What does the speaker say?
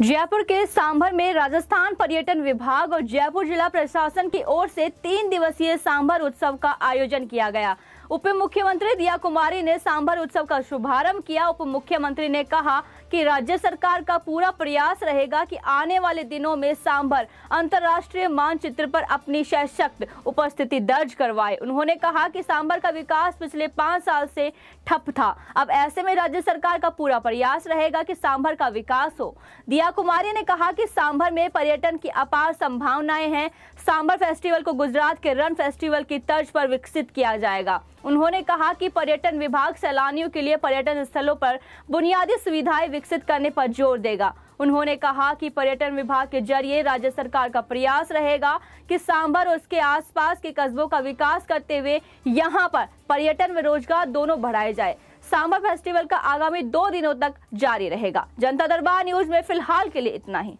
जयपुर के सांभर में राजस्थान पर्यटन विभाग और जयपुर जिला प्रशासन की ओर से तीन दिवसीय सांभर उत्सव का आयोजन किया गया उप मुख्यमंत्री दिया कुमारी ने सांभर उत्सव का शुभारंभ किया उप मुख्यमंत्री ने कहा कि राज्य सरकार का पूरा प्रयास रहेगा कि आने वाले दिनों में सांभर अंतर्राष्ट्रीय मानचित्र पर अपनी सशक्त उपस्थिति दर्ज करवाए उन्होंने कहा कि सांभर का विकास पिछले पांच साल से ठप था अब ऐसे में राज्य सरकार का पूरा प्रयास रहेगा कि सांभर का विकास हो दिया कुमारी ने कहा कि सांभर में पर्यटन की अपार संभावनाएं हैं सांभर फेस्टिवल को गुजरात के रन फेस्टिवल की तर्ज पर विकसित किया जाएगा उन्होंने कहा कि पर्यटन विभाग सैलानियों के लिए पर्यटन स्थलों पर बुनियादी सुविधाएं विकसित करने पर जोर देगा उन्होंने कहा कि पर्यटन विभाग के जरिए राज्य सरकार का प्रयास रहेगा कि सांबर और उसके आसपास के कस्बों का विकास करते हुए यहाँ पर पर्यटन व रोजगार दोनों बढ़ाए जाए सांबर फेस्टिवल का आगामी दो दिनों तक जारी रहेगा जनता दरबार न्यूज में फिलहाल के लिए इतना ही